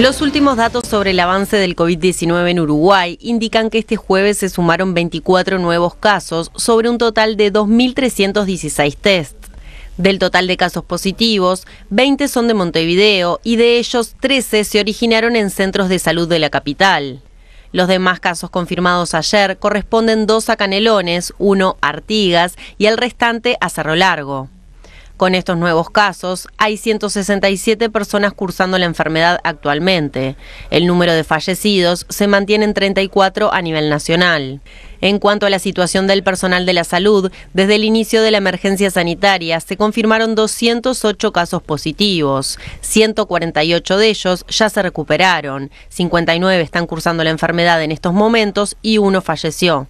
Los últimos datos sobre el avance del COVID-19 en Uruguay indican que este jueves se sumaron 24 nuevos casos sobre un total de 2.316 test. Del total de casos positivos, 20 son de Montevideo y de ellos 13 se originaron en centros de salud de la capital. Los demás casos confirmados ayer corresponden dos a Canelones, uno a Artigas y el restante a Cerro Largo. Con estos nuevos casos, hay 167 personas cursando la enfermedad actualmente. El número de fallecidos se mantiene en 34 a nivel nacional. En cuanto a la situación del personal de la salud, desde el inicio de la emergencia sanitaria se confirmaron 208 casos positivos, 148 de ellos ya se recuperaron, 59 están cursando la enfermedad en estos momentos y uno falleció.